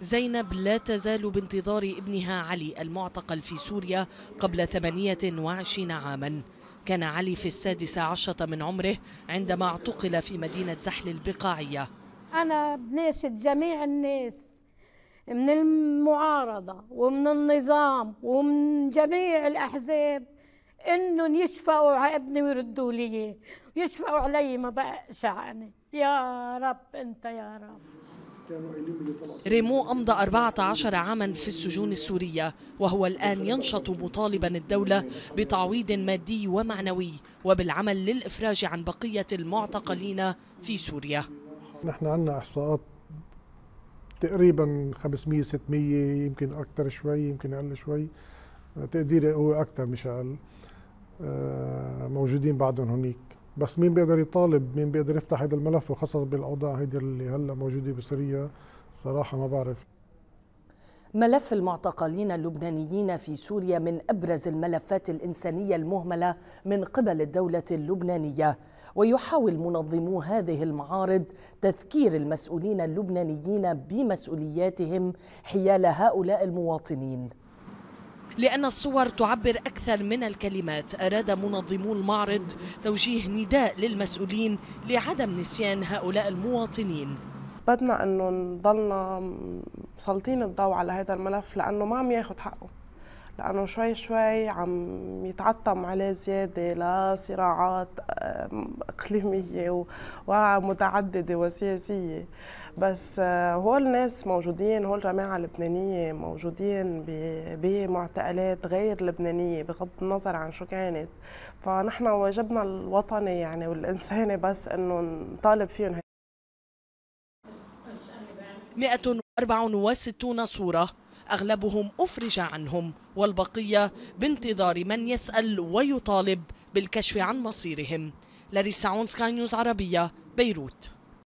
زينب لا تزال بانتظار ابنها علي المعتقل في سوريا قبل 28 عاماً كان علي في السادسة عشرة من عمره عندما اعتقل في مدينة زحل البقاعية أنا بناشد جميع الناس من المعارضة ومن النظام ومن جميع الأحزاب إنهم يشفقوا على ابني ويردوا لي يشفقوا علي ما بقى أنا يا رب أنت يا رب ريمو أمضى 14 عاما في السجون السورية وهو الآن ينشط مطالبا الدولة بتعويض مادي ومعنوي وبالعمل للإفراج عن بقية المعتقلين في سوريا نحن عندنا إحصاءات تقريبا 500 600 يمكن أكثر شوي يمكن أقل شوي تقديري هو أكثر مش أقل آه، موجودين بعدهم هناك بس مين بيقدر يطالب مين بيقدر يفتح هذا الملف وخاصة بالأوضاع هيدي اللي هلا موجودة بسوريا صراحة ما بعرف ملف المعتقلين اللبنانيين في سوريا من أبرز الملفات الإنسانية المهملة من قبل الدولة اللبنانية ويحاول منظمو هذه المعارض تذكير المسؤولين اللبنانيين بمسؤولياتهم حيال هؤلاء المواطنين لأن الصور تعبر أكثر من الكلمات أراد منظمو المعرض توجيه نداء للمسؤولين لعدم نسيان هؤلاء المواطنين بدنا أنه نضلنا مسلطين الضوء على هذا الملف لأنه ما عم ياخذ حقه لأنه شوي شوي عم يتعطم عليه زيادة لصراعات إقليمية ومتعددة وسياسية بس آه، هول الناس موجودين هول جماعة لبنانية موجودين بمعتقلات غير لبنانية بغض النظر عن شو كانت فنحن واجبنا الوطني يعني والإنساني بس إنه نطالب فيهم 164 صورة أغلبهم أفرج عنهم والبقية بانتظار من يسأل ويطالب بالكشف عن مصيرهم لاريس ساون سكاي نيوز عربية بيروت